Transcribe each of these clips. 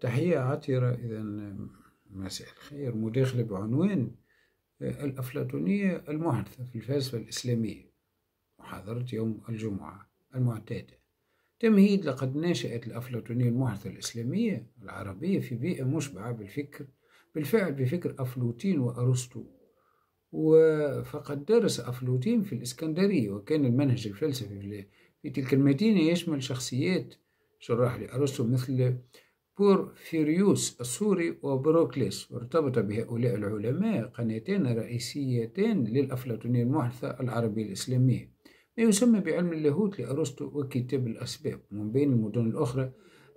تحية عطرة إذا مساء الخير مداخلة بعنوان الأفلاطونية المحدثة في الفلسفة الإسلامية محاضرة يوم الجمعة المعتادة تمهيد لقد نشأت الأفلاطونية المحدثة الإسلامية العربية في بيئة مشبعة بالفكر بالفعل بفكر أفلوتين وأرسطو وفقد درس أفلوتين في الإسكندرية وكان المنهج الفلسفي في تلك المدينة يشمل شخصيات شراح لأرسطو مثل بورفيريوس السوري وبروكليس وارتبط بهؤلاء العلماء قناتان رئيسيتان للأفلاطونية المحدثة العربية الإسلامية ما يسمى بعلم اللاهوت لأرسطو وكتاب الأسباب من بين المدن الأخرى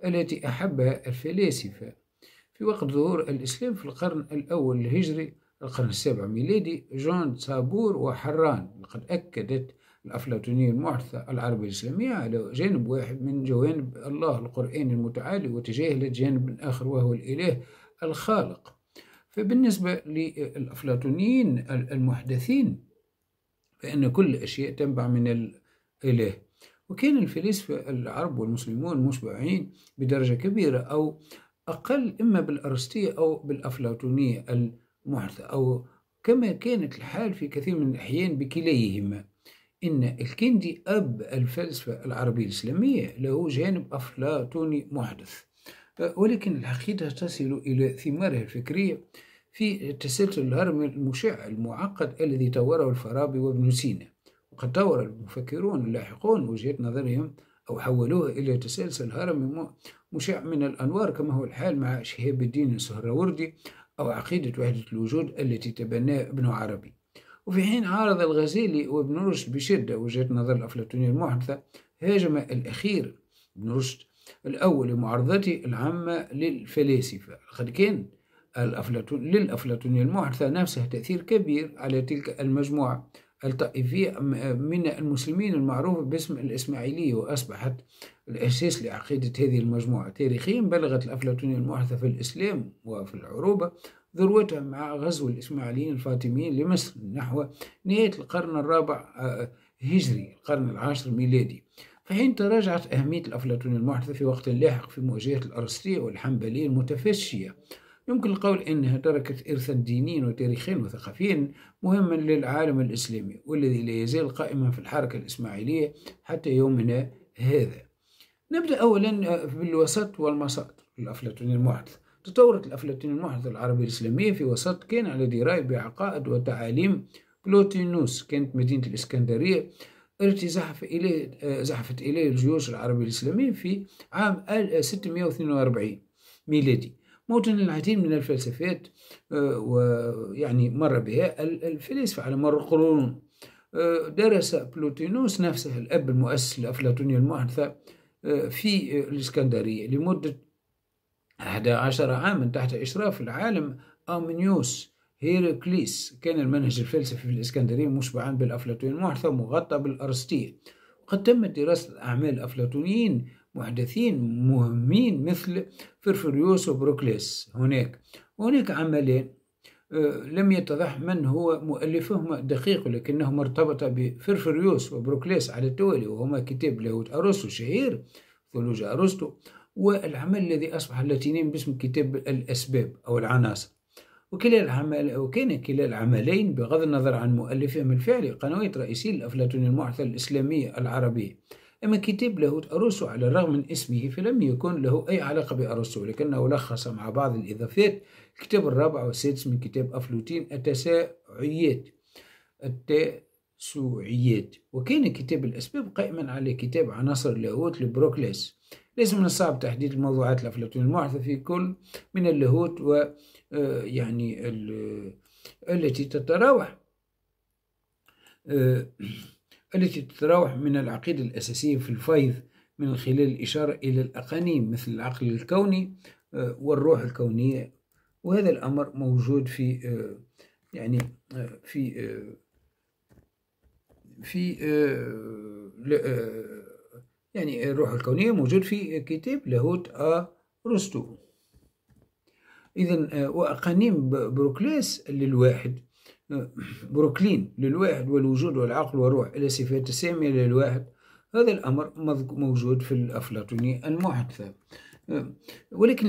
التي أحبها الفلاسفة في وقت ظهور الإسلام في القرن الأول الهجري القرن السابع ميلادي جون سابور وحران لقد أكدت الأفلاطونية المحدثة العربية الإسلامية على جانب واحد من جوانب الله القرآن المتعالي وتجاهل جانب آخر وهو الإله الخالق فبالنسبة للأفلاطونيين المحدثين فإن كل الأشياء تنبع من الإله وكان الفلاسفة العرب والمسلمون مشبعين بدرجة كبيرة أو أقل إما بالأرسطية أو بالأفلاطونية المحدثة أو كما كانت الحال في كثير من الأحيان بكليهما أن الكندي أب الفلسفة العربية الإسلامية له جانب أفلاطوني محدث ولكن الحقيقة تصل إلى ثماره الفكرية في تسلسل الهرم المشع المعقد الذي طوره الفارابي وابن سينا وقد طور المفكرون اللاحقون وجهة نظرهم أو حولوها إلى تسلسل هرمي مشع من الأنوار كما هو الحال مع شهاب الدين السهروردي أو عقيدة وحدة الوجود التي تبناها ابن عربي وفي حين عارض الغزالي وابن رشد بشدة وجهة نظر الأفلاطونية المحدثة هاجم الأخير ابن رشد الأول لمعارضته العامة للفلاسفة لقد كان الأفلاطون للأفلاطونية المحدثة نفسها تأثير كبير على تلك المجموعة الطائفية من المسلمين المعروفة باسم الإسماعيلية وأصبحت الأساس لعقيدة هذه المجموعة تاريخيا بلغت الأفلاطونية المحدثة في الإسلام وفي العروبة ذروتها مع غزو الإسماعيليين الفاطميين لمصر نحو نهاية القرن الرابع آه، هجري القرن العاشر ميلادي فحين تراجعت أهمية الأفلاطون المحدثة في وقت لاحق في مواجهة الأرسطية والحنبلية المتفشية يمكن القول أنها تركت إرثا دينيا وتاريخيا وثقافيا مهما للعالم الإسلامي والذي لا يزال قائما في الحركة الإسماعيلية حتى يومنا هذا نبدأ أولا آه، بالوسط والمساط الأفلاطون المحدث تطورت الأفلاطون المحدثة العربية الإسلامية في وسط كان على دراية بعقائد وتعاليم بلوتينوس كانت مدينة الإسكندرية التي زحف إليه آه، زحفت إليه الجيوش العربية الإسلامية في عام 642 آه، ميلادي موطن العديد من الفلسفات آه، ويعني مر بها الفلاسفة على مر القرون درس بلوتينوس نفسه الأب المؤسس الأفلاطوني المحدثة في الإسكندرية لمدة أحد عشر عاما تحت إشراف العالم آمنيوس هيروكليس كان المنهج الفلسفي في الإسكندرية مشبعا بالأفلاطون محتى مغطى بالأرسطية وقد تمت دراسة أعمال الأفلاطونيين محدثين مهمين مثل فرفريوس وبروكليس هناك وهناك عملان آه، لم يتضح من هو مؤلفهما دقيق لكنهما ارتبطا بفرفريوس وبروكليس على التوالي وهما كتاب لاهوت أرسطو الشهير ثلوج أرسطو والعمل الذي أصبح اللاتيني باسم كتاب الأسباب أو العناصر وكلا العمل وكان كلا العملين بغض النظر عن مؤلفهم الفعلي قنوات رئيسي الأفلاطونية المعثر الإسلامية العربية أما كتاب لاهوت أرسطو على الرغم من اسمه فلم يكن له أي علاقة بأرسطو لكنه لخص مع بعض الإضافات الكتاب الرابع والسادس من كتاب أفلوتين التساعيات التسوعيات وكان كتاب الأسباب قائما على كتاب عناصر لاهوت لبروكليس ليس من الصعب تحديد الموضوعات الأفلاطونية المحدثة في كل من اللاهوت و آه، يعني آه، التي تتراوح آه، التي تتراوح من العقيدة الأساسية في الفيض من خلال الإشارة إلى الأقانيم مثل العقل الكوني والروح الكونية وهذا الأمر موجود في يعني في في يعني الروح الكونية موجود في كتاب لاهوت أرسطو إذا آه، وأقانيم بروكليس للواحد آه، بروكلين للواحد والوجود والعقل والروح إلى صفات السامية للواحد هذا الأمر موجود في الأفلاطوني المحدثة آه، ولكن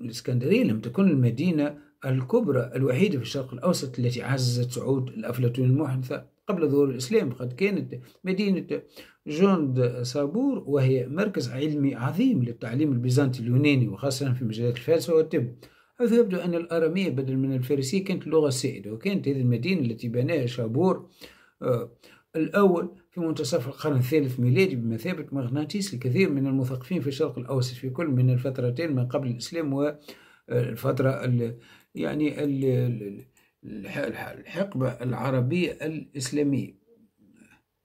الإسكندرية لم تكن المدينة الكبرى الوحيدة في الشرق الأوسط التي عززت صعود الأفلاطون المحدثة قبل ظهور الإسلام قد كانت مدينة جوند صابور وهي مركز علمي عظيم للتعليم البيزنطي اليوناني وخاصة في مجالات الفلسفة والطب حيث يبدو أن الأرامية بدل من الفارسية كانت اللغة السائدة وكانت هذه المدينة التي بناها شابور آه، الأول في منتصف القرن الثالث ميلادي بمثابة مغناطيس لكثير من المثقفين في الشرق الأوسط في كل من الفترتين من قبل الإسلام والفترة آه، يعني الحقبة العربية الإسلامية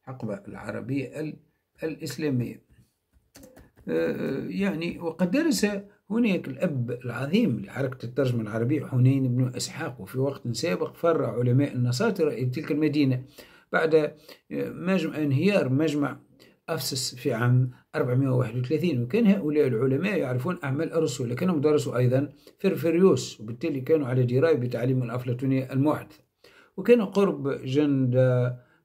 الحقبة العربية الإسلامية آه، آه، يعني وقد درس هناك الأب العظيم لحركة الترجمة العربية حنين بن إسحاق وفي وقت سابق فر علماء إلى تلك المدينة بعد آه، مجمع انهيار مجمع أفسس في عام 431 وكان هؤلاء العلماء يعرفون أعمال أرسطو لكنهم درسوا أيضا فرفريوس وبالتالي كانوا على دراية بتعليم الأفلاطونية المحدث وكان قرب جند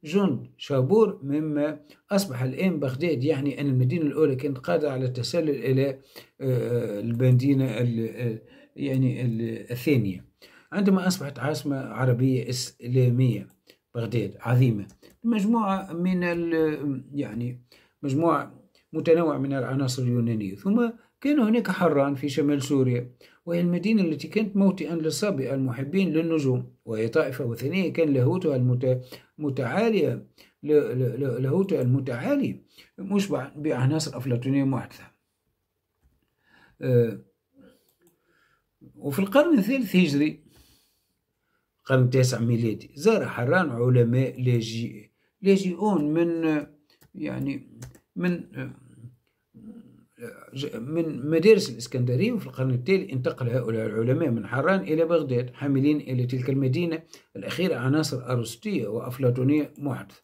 جند شابور مما أصبح الآن بغداد يعني أن المدينة الأولى كانت قادرة على التسلل إلى آه، المدينة آه، يعني الثانية عندما أصبحت عاصمة عربية إسلامية بغداد عظيمة مجموعة من يعني مجموعة متنوع من العناصر اليونانية ثم كان هناك حران في شمال سوريا وهي المدينة التي كانت موطئا للصبي المحبين للنجوم وهي طائفة وثنية كان لاهوتها المتعالية لاهوتها المتعالي مشبع بعناصر أفلاطونية محدثة آه، وفي القرن الثالث هجري قرن التاسع ميلادي زار حران علماء لاجئ لاجئون من يعني من من مدارس الإسكندرية وفي القرن التالي انتقل هؤلاء العلماء من حران إلى بغداد حاملين إلى تلك المدينة الأخيرة عناصر أرسطية وأفلاطونية محدثة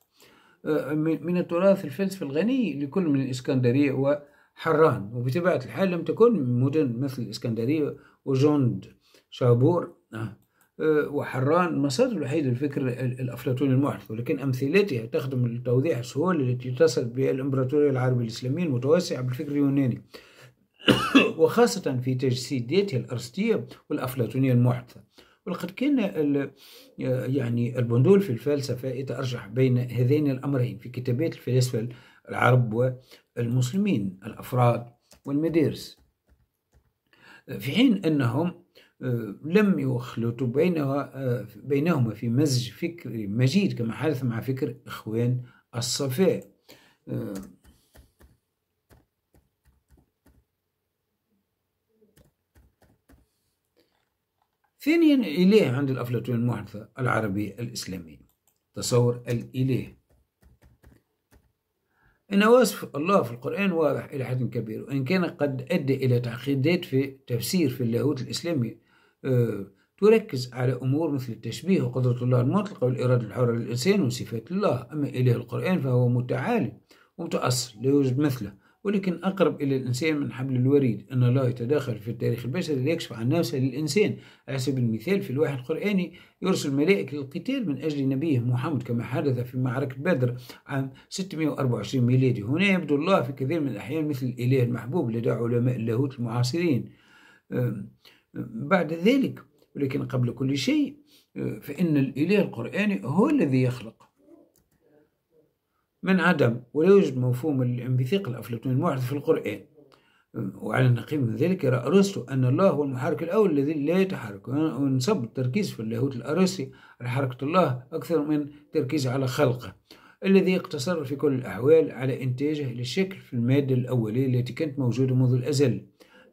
من التراث الفلسفي الغني لكل من الإسكندرية وحران وبطبيعة الحال لم تكن مدن مثل الإسكندرية وجوند شابور آه. آه، وحران مصادر الوحيدة للفكر الأفلاطوني المحدث ولكن أمثلتها تخدم لتوضيح السهولة التي تصل بها الإمبراطورية العربية الإسلامية المتوسعة بالفكر اليوناني وخاصة في تجسيداتها الأرسطية والأفلاطونية المحدثة ولقد كان آه، يعني البندول في الفلسفة يتأرجح بين هذين الأمرين في كتابات الفلاسفة العرب والمسلمين الأفراد والمدارس في حين أنهم لم يخلطوا بينها بينهما في مزج فكري مجيد كما حدث مع فكر إخوان الصفاء ثانيا إله عند الأفلاطون المحدثة العربية الإسلامية تصور الإله إن وصف الله في القرآن واضح إلى حد كبير وإن كان قد أدى إلى تعقيدات في تفسير في اللاهوت الإسلامي آه، تركز على أمور مثل التشبيه وقدرة الله المطلقة والإرادة الحرة للإنسان وصفات الله أما إله القرآن فهو متعالي ومتأصل لا يوجد مثله ولكن أقرب إلى الإنسان من حبل الوريد أن الله يتداخل في التاريخ البشري ليكشف عن نفسه للإنسان على سبيل المثال في الواحد القرآني يرسل ملائكة للقتال من أجل نبيه محمد كما حدث في معركة بدر عام 624 ميلادي هنا يبدو الله في كثير من الأحيان مثل الإله المحبوب لدى علماء اللاهوت المعاصرين بعد ذلك ولكن قبل كل شيء فإن الإله القرآني هو الذي يخلق من عدم ولا يوجد مفهوم الانبثاق الأفلاطوني الموحد في القرآن وعلى النقيض من ذلك يرى أرسطو أن الله هو المحرك الأول الذي لا يتحرك ونصب التركيز في اللاهوت الأرسي على حركة الله أكثر من تركيز على خلقه الذي اقتصر في كل الأحوال على إنتاجه للشكل في المادة الأولية التي كانت موجودة منذ الأزل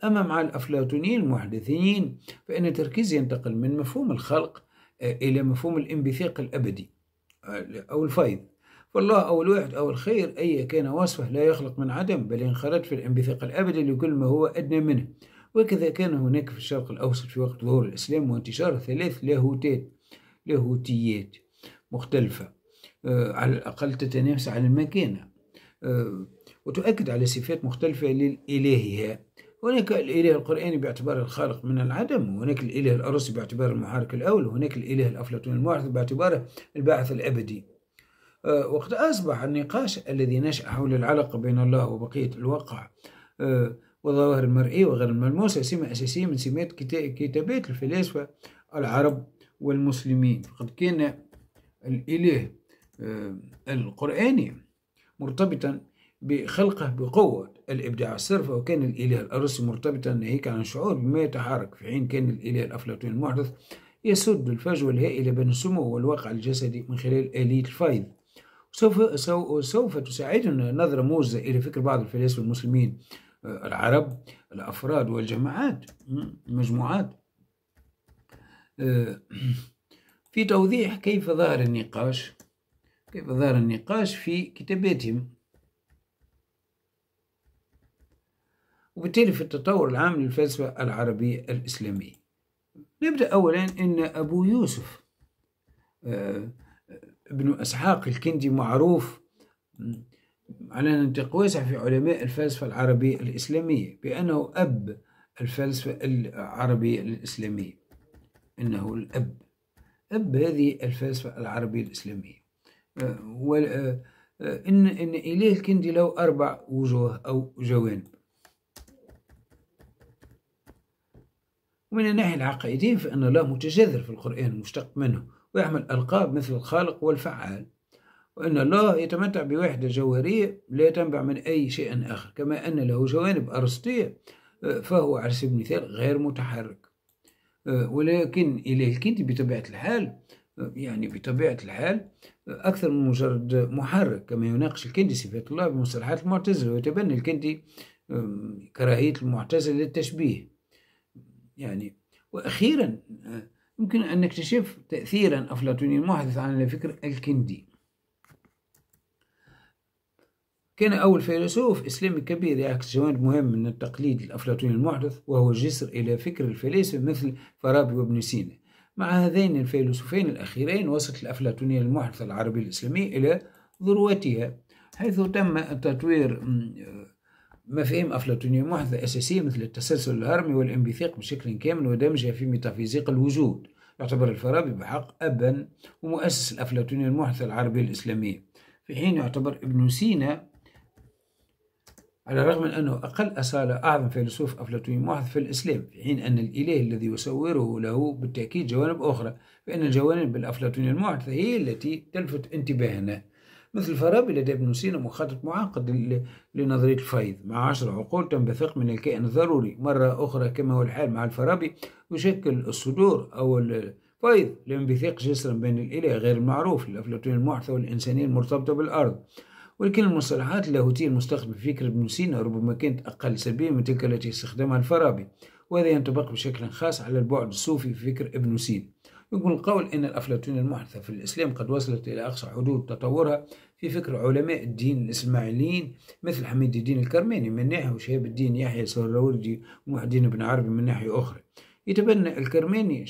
أما مع الأفلاطونيين المحدثين فإن التركيز ينتقل من مفهوم الخلق آه، إلى مفهوم الانبثاق الأبدي آه، أو الفيض فالله أو الواحد أو الخير أي كان وصفه لا يخلق من عدم بل ينخرط في الانبثاق الأبدي لكل ما هو أدنى منه وكذا كان هناك في الشرق الأوسط في وقت ظهور الإسلام وانتشار ثلاث لاهوتات لاهوتيات مختلفة آه، على الأقل تتنافس على المكانة وتؤكد على صفات مختلفة للإلهها هناك الإله القرآني باعتبار الخالق من العدم وهناك الإله الأرسي باعتبار المحرك الأول وهناك الإله الأفلاطوني المعرض باعتباره الباعث الأبدي آه، وقد أصبح النقاش الذي نشأ حول العلاقة بين الله وبقية الواقع آه، والظواهر المرئية وغير الملموسة سمة أساسية من سمات كتابات الفلاسفة العرب والمسلمين فقد كان الإله آه، القرآني مرتبطا بخلقه بقوة الإبداع الصرف وكان الإله الأرسي مرتبطا ناهيك عن الشعور بما يتحرك في حين كان الإله الأفلاطوني المحدث يسد الفجوة الهائلة بين السمو والواقع الجسدي من خلال آلية الفيض سوف, سوف تساعدنا نظرة موزة إلى فكر بعض الفلاسفة المسلمين آه، العرب الأفراد والجماعات مجموعات آه، في توضيح كيف ظهر النقاش كيف ظهر النقاش في كتاباتهم وبالتالي في التطور العام للفلسفة العربية الإسلامية نبدأ أولا أن أبو يوسف آه، ابن أسحاق الكندي معروف على نطاق واسع في علماء الفلسفة العربية الإسلامية بأنه أب الفلسفة العربية الإسلامية إنه الأب أب هذه الفلسفة العربية الإسلامية آه، آه، إن إن إليه الكندي له أربع وجوه أو جوانب ومن الناحية العقائدية فإن الله متجذر في القرآن مشتق منه ويحمل ألقاب مثل الخالق والفعال وأن الله يتمتع بوحدة جوهرية لا تنبع من أي شيء آخر كما أن له جوانب أرسطية آه، فهو على سبيل المثال غير متحرك آه، ولكن إليه الكندي بطبيعة الحال آه، يعني بطبيعة الحال أكثر من مجرد محرك كما يناقش الكندي صفات الله بمصطلحات المعتزلة ويتبنى الكندي كراهية المعتزلة للتشبيه يعني وأخيرا آه، يمكن أن نكتشف تأثيرا افلاطوني المحدث عن الفكر الكندي كان أول فيلسوف إسلامي كبير يعكس جوانب مهم من التقليد الأفلاطوني المحدث وهو جسر إلى فكر الفلاسفة مثل فارابي وابن سينا مع هذين الفيلسوفين الأخيرين وصلت الأفلاطونية المحدثة العربية الإسلامية إلى ذروتها حيث تم تطوير مفاهيم أفلاطونية محضة أساسية مثل التسلسل الهرمي والانبثاق بشكل كامل ودمجها في ميتافيزيق الوجود يعتبر الفارابي بحق أبا ومؤسس الأفلاطونية المحدثة العربية الإسلامية في حين يعتبر ابن سينا على الرغم من أنه أقل أصالة أعظم فيلسوف أفلاطوني محدث في الإسلام في حين أن الإله الذي يصوره له بالتأكيد جوانب أخرى فإن الجوانب الأفلاطونية المحدثة هي التي تلفت انتباهنا مثل فارابي لدى ابن سينا مخطط معقد لنظرية الفيض مع عشر عقول تنبثق من الكائن الضروري مرة أخرى كما هو الحال مع الفارابي يشكل الصدور أو الفيض لانبثاق جسرا بين الإله غير المعروف الأفلاطوني المحتوى والإنسانية المرتبطة بالأرض ولكن المصطلحات اللاهوتية المستخدمة في فكر ابن سينا ربما كانت أقل سلبية من تلك التي استخدمها الفارابي وهذا ينطبق بشكل خاص على البعد الصوفي في فكر ابن سينا يقول القول أن الأفلاطونية المحدثة في الإسلام قد وصلت إلى أقصى حدود تطورها في فكر علماء الدين الإسماعيليين مثل حميد الدين الكرماني من ناحية وشهاب الدين يحيى السهروردي ومحي الدين بن عربي من ناحية أخرى يتبنى الكرماني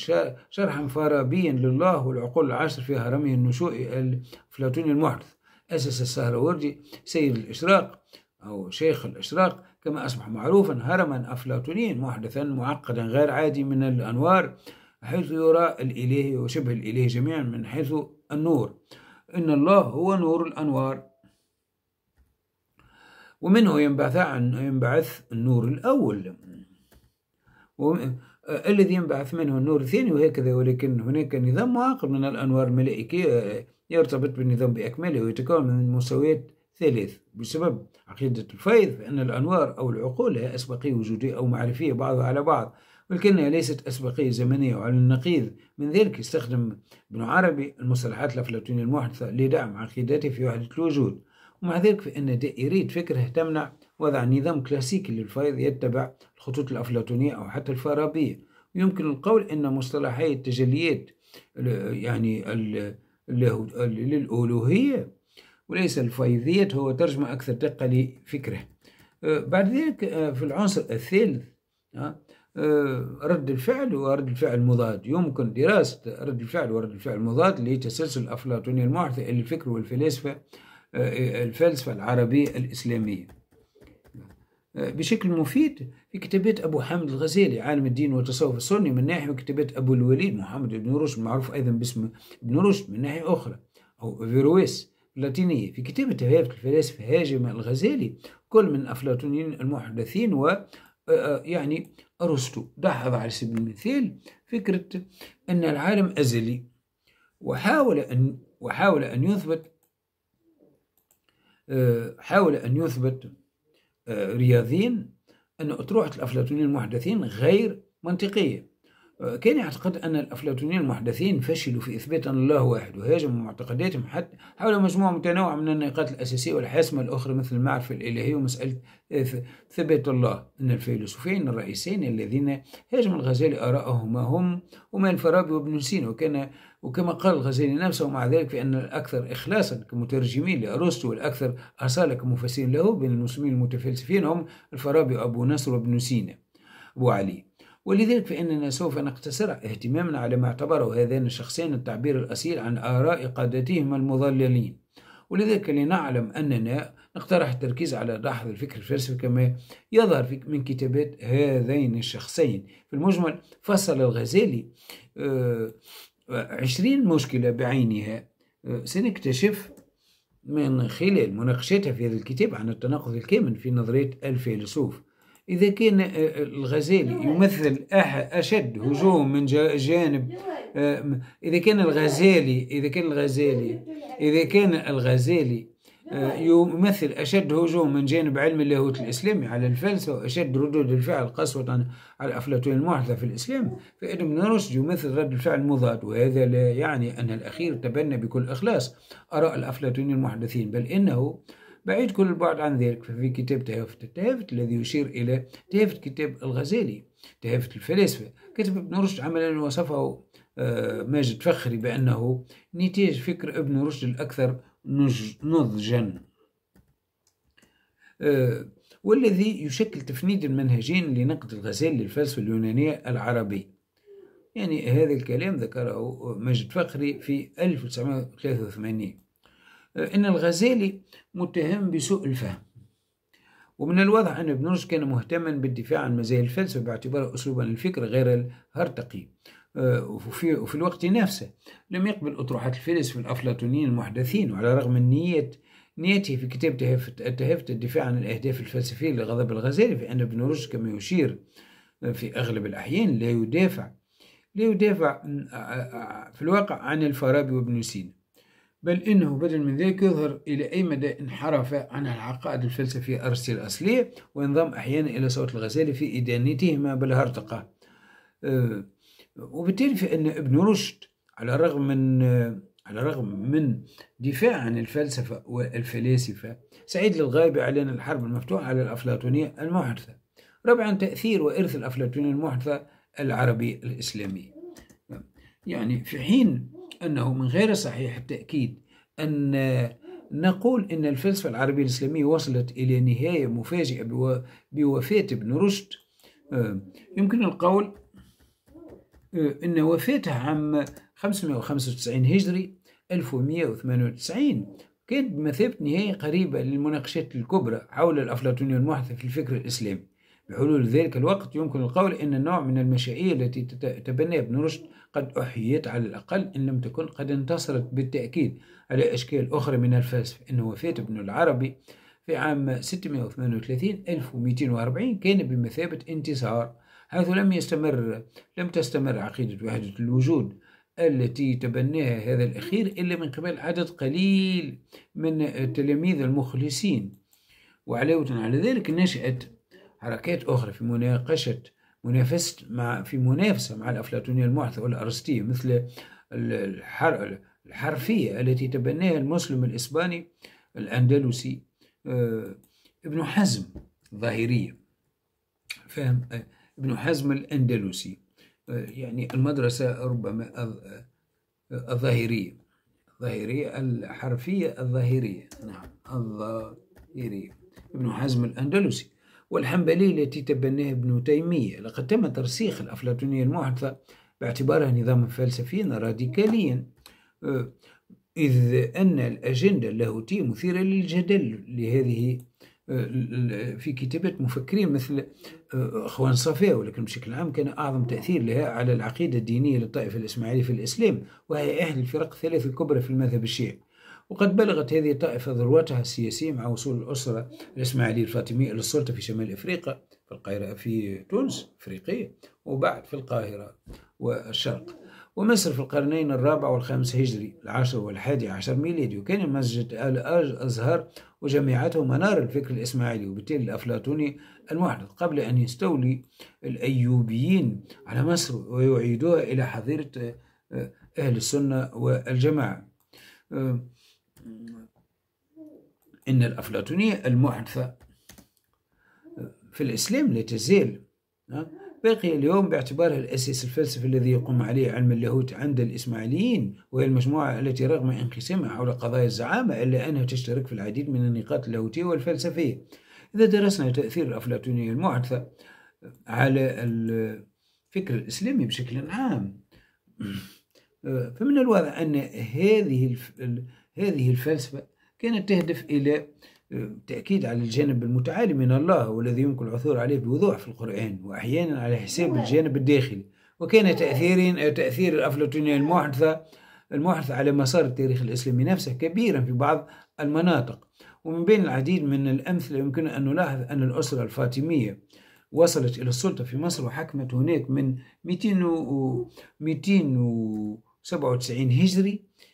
شرحا فارابيا لله والعقول العشر في هرمه النشوئي الأفلاطوني المحدث أسس السهروردي سيد الإشراق أو شيخ الإشراق كما أصبح معروفا هرما أفلاطونيا محدثا معقدا غير عادي من الأنوار حيث يرى الإله وشبه الإله جميعا من حيث النور إن الله هو نور الأنوار ومنه ينبعث عن ينبعث النور الأول الذي ينبعث منه النور الثاني وهكذا ولكن هناك نظام معقد من الأنوار الملائكية يرتبط بالنظام بأكمله ويتكون من مستويات ثلاث بسبب عقيدة الفيض فإن الأنوار أو العقول هي أسبقية وجودية أو معرفية بعضها على بعض ولكنها ليست أسبقية زمنية وعلى النقيض من ذلك يستخدم ابن عربي المصطلحات الأفلاطونية المحدثة لدعم عقيدته في وحدة الوجود ومع ذلك فإن دائرية فكره تمنع وضع نظام كلاسيكي للفيض يتبع الخطوط الأفلاطونية أو حتى الفارابية يمكن القول أن مصطلحي التجليات يعني للألوهية وليس الفيضية هو ترجمة أكثر دقة لفكره أه، بعد ذلك أه، في العنصر الثالث أه، آه، رد الفعل ورد الفعل مضاد يمكن دراسة رد الفعل ورد الفعل المضاد لتسلسل أفلاطوني المعرفة الفكر والفلاسفة آه، الفلسفة العربية الإسلامية آه، بشكل مفيد في كتابات أبو حامد الغزالي عالم الدين والتصوف السني من ناحية وكتابات أبو الوليد محمد بن رشد المعروف أيضا باسم ابن رشد من ناحية أخرى أو فيرويس اللاتينية في كتابة هيافة الفلاسفة هاجم الغزالي كل من أفلاطونيين المحدثين و أه، أه، يعني أرسطو لاحظ على سبيل المثال فكرة أن العالم أزلي وحاول أن وحاول أن يثبت أه، حاول أن يثبت رياضيا أن أطروحة الأفلاطونيين المحدثين غير منطقية كان يعتقد أن الأفلاطونيين المحدثين فشلوا في إثبات أن الله واحد وهاجموا معتقداتهم حتى حول مجموعة متنوعة من النقاط الأساسية والحاسمة الأخرى مثل المعرفة الإلهية ومسألة ثبات الله أن الفيلسوفين الرئيسين الذين هاجم الغزالي آراءهما هم هما الفارابي وابن سينا وكان وكما قال الغزالي نفسه مع ذلك فإن الأكثر إخلاصا كمترجمين لأرسطو والأكثر أصالة كمفسرين له بين المسلمين المتفلسفين هم الفارابي وأبو نصر وابن سينا أبو علي ولذلك فإننا سوف نقتصر اهتمامنا على ما اعتبره هذان الشخصين التعبير الأصيل عن آراء قادتهما المضللين ولذلك لنعلم أننا نقترح التركيز على لاحظ الفكر الفلسفي كما يظهر من كتابات هذين الشخصين في المجمل فصل الغزالي آه، عشرين مشكلة بعينها آه، سنكتشف من خلال مناقشتها في هذا الكتاب عن التناقض الكامن في نظرية الفيلسوف إذا كان آه، الغزالي يمثل أشد هجوم من جانب آه، إذا كان الغزالي إذا كان الغزالي إذا كان الغزالي آه، يمثل أشد هجوم من جانب علم اللاهوت الإسلامي على الفلسفة وأشد ردود الفعل قسوة على أفلاطون المحدثة في الإسلام فابن رشد يمثل رد الفعل المضاد وهذا لا يعني أن الأخير تبنى بكل إخلاص آراء الأفلاطونيين المحدثين بل إنه بعيد كل البعد عن ذلك ففي كتاب تهافت التهافت الذي يشير إلى تهافت كتاب الغزالي تهافت الفلاسفة كتب ابن رشد عملا وصفه آه، ماجد فخري بأنه نتاج فكر ابن رشد الأكثر نضجا آه، والذي يشكل تفنيد المنهجين لنقد الغزالي للفلسفة اليونانية العربية يعني هذا الكلام ذكره مجد فخري في 1983 أن الغزالي متهم بسوء الفهم ومن الواضح أن ابن رشد كان مهتما بالدفاع عن مزايا الفلسفة باعتباره أسلوبا للفكر غير الهرطقي آه، وفي, وفي الوقت نفسه لم يقبل أطروحات الفلاسفة الأفلاطونيين المحدثين وعلى الرغم من نية نيته في كتاب تهافت الدفاع عن الأهداف الفلسفية لغضب الغزالي فإن ابن رشد كما يشير في أغلب الأحيان لا يدافع لا يدافع آه، آه، في الواقع عن الفارابي وابن سينا بل إنه بدل من ذلك يظهر إلى أي مدى انحرف عن العقائد الفلسفية الأرسطية الأصلية وانضم أحيانا إلى صوت الغزالي في إدانتهما بالهرطقة أه، وبالتالي فإن ابن رشد على الرغم من أه، على الرغم من دفاع عن الفلسفة والفلاسفة سعيد للغاية أعلان الحرب المفتوحة على الأفلاطونية المحدثة رابعا تأثير وإرث الأفلاطونية المحدثة العربي الإسلامي يعني في حين أنه من غير الصحيح التأكيد أن نقول أن الفلسفة العربية الإسلامية وصلت إلى نهاية مفاجئة بوفاة ابن رشد آه، يمكن القول آه، أن وفاته عام 595 هجري 1198 كانت بمثابة نهاية قريبة للمناقشات الكبرى حول الأفلاطونية المحدثة في الفكر الإسلامي بحلول ذلك الوقت يمكن القول أن النوع من المشاريع التي تبناها ابن رشد قد أحييت على الأقل إن لم تكن قد انتصرت بالتأكيد على أشكال أخرى من الفلسفة أن وفاة ابن العربي في عام 638 1240 كان بمثابة انتصار حيث لم يستمر لم تستمر عقيدة وحدة الوجود التي تبناها هذا الأخير إلا من قبل عدد قليل من التلاميذ المخلصين وعلاوة على ذلك نشأت حركات أخرى في مناقشة منافسة مع في منافسة مع الأفلاطونية المحدثة والأرسطية مثل الحر الحرفية التي تبناها المسلم الإسباني الأندلسي آه، ابن حزم ظاهرية فهم آه، ابن حزم الأندلسي آه، يعني المدرسة ربما الظاهرية الظاهرية الحرفية الظاهرية نعم الظاهرية ابن حزم الأندلسي والحنبلية التي تبناها ابن تيمية لقد تم ترسيخ الأفلاطونية المحدثة باعتبارها نظاما فلسفيا راديكاليا أه، إذ أن الأجندة اللاهوتية مثيرة للجدل لهذه أه، في كتابة مفكرين مثل أه، أخوان صفاء ولكن بشكل عام كان أعظم تأثير لها على العقيدة الدينية للطائفة الإسماعيلية في الإسلام وهي أهل الفرق الثلاث الكبرى في المذهب الشيعي وقد بلغت هذه الطائفة ذروتها السياسية مع وصول الأسرة الإسماعيلية الفاطمية إلى السلطة في شمال أفريقيا في القاهرة في تونس أفريقية وبعد في القاهرة والشرق ومصر في القرنين الرابع والخامس هجري العاشر والحادي عشر ميلادي وكان مسجد آل أزهر وجامعته منار الفكر الإسماعيلي وبالتالي الأفلاطوني المحدث قبل أن يستولي الأيوبيين على مصر ويعيدوها إلى حظيرة آه، أهل السنة والجماعة آه، أن الأفلاطونية المحدثة في الإسلام لا تزال باقي اليوم باعتبارها الأساس الفلسفي الذي يقوم عليه علم اللاهوت عند الإسماعيليين وهي المجموعة التي رغم انقسامها حول قضايا الزعامة إلا أنها تشترك في العديد من النقاط اللاهوتية والفلسفية إذا درسنا تأثير الأفلاطونية المحدثة على الفكر الإسلامي بشكل عام فمن الواضح أن هذه هذه الفلسفة كانت تهدف إلى التأكيد آه، على الجانب المتعالي من الله والذي يمكن العثور عليه بوضوح في القرآن وأحيانا على حساب نعم. الجانب الداخلي وكان نعم. تأثير آه، تأثير الأفلاطونية المحدثة المحدثة على مسار التاريخ الإسلامي نفسه كبيرا في بعض المناطق ومن بين العديد من الأمثلة يمكن أن نلاحظ أن الأسرة الفاطمية وصلت إلى السلطة في مصر وحكمت هناك من 200 و 297 هجري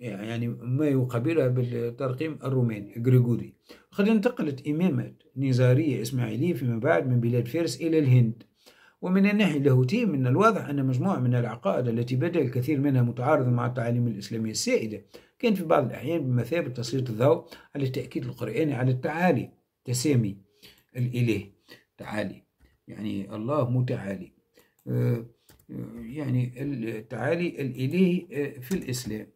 يعني ما يقابلها بالترقيم الروماني غريغوري قد انتقلت امامه نزارية إسماعيلية فيما بعد من بلاد فارس إلى الهند ومن الناحية اللاهوتية من الواضح أن مجموعة من العقائد التي بدا الكثير منها متعارضة مع التعاليم الإسلامية السائدة كان في بعض الأحيان بمثابة تسليط الضوء على التأكيد القرآني على التعالي تسامي الإله تعالي يعني الله متعالي آه، آه، يعني التعالي الإلهي آه، في الإسلام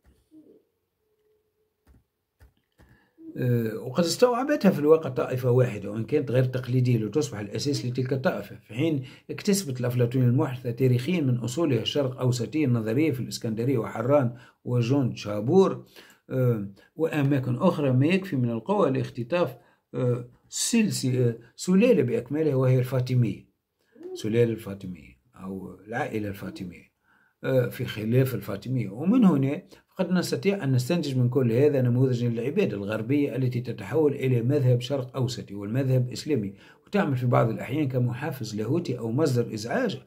آه، وقد استوعبتها في الواقع طائفة واحدة وإن كانت غير تقليدية لتصبح الأساس لتلك الطائفة في حين اكتسبت الأفلاطون المحدثة تاريخيا من أصولها الشرق أوسطية النظرية في الإسكندرية وحران وجون شابور آه، وأماكن أخرى ما يكفي من القوة لاختطاف آه، سلالة بأكملها وهي الفاطمية سلالة الفاطمية أو العائلة الفاطمية آه، في خلاف الفاطمية ومن هنا قد نستطيع أن نستنتج من كل هذا نموذج للعبادة الغربية التي تتحول إلى مذهب شرق أوسطي والمذهب إسلامي وتعمل في بعض الأحيان كمحافظ لاهوتي أو مصدر إزعاج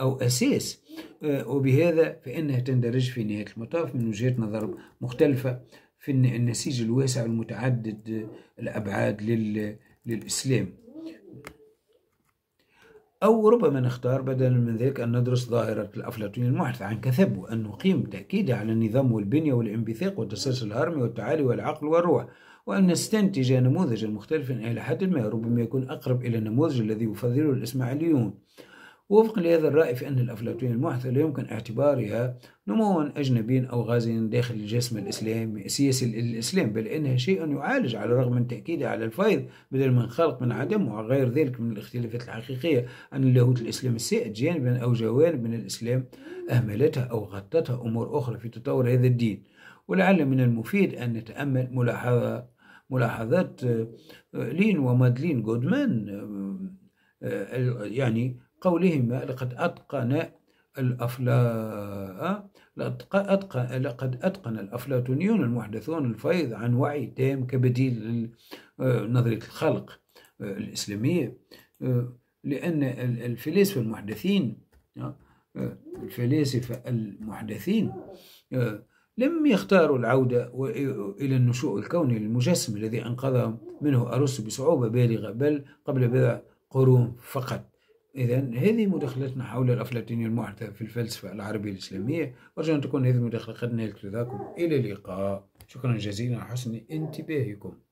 أو أساس آه، وبهذا فإنها تندرج في نهاية المطاف من وجهات نظر مختلفة في النسيج الواسع المتعدد الأبعاد للإسلام أو ربما نختار بدلا من ذلك أن ندرس ظاهرة الأفلاطون المحدث عن كثب وأن نقيم تأكيده على النظام والبنية والانبثاق والتسلسل الهرمي والتعالي والعقل والروح وأن نستنتج نموذجا مختلفا إلى حد ما ربما يكون أقرب إلى النموذج الذي يفضله الإسماعيليون وفقا لهذا الرأي في فإن الأفلاطونية لا يمكن اعتبارها نموا أجنبي أو غازي داخل الجسم الإسلامي السياسي الإسلام بل إنها شيء يعالج على الرغم من تأكيده على الفيض بدل من خلق من عدم وغير ذلك من الاختلافات الحقيقية أن اللاهوت الإسلام السائد جانبا أو جوانب من الإسلام أهملتها أو غطتها أمور أخرى في تطور هذا الدين ولعل من المفيد أن نتأمل ملاحظة ملاحظات آه، لين ومادلين جودمان آه، آه، يعني قولهما لقد أتقن الأفلا لقد أتقن الأفلاطونيون المحدثون الفيض عن وعي تام كبديل لنظرية الخلق الإسلامية لأن الفلاسفة المحدثين الفلاسفة المحدثين لم يختاروا العودة إلى النشوء الكوني المجسم الذي أنقذهم منه أرسطو بصعوبة بالغة بل قبل بضع قرون فقط إذا هذه مداخلتنا حول الأفلاطونية المحدثة في الفلسفة العربية الإسلامية أرجو أن تكون هذه المداخلة قد نالت رضاكم إلى اللقاء شكرا جزيلا على حسن انتباهكم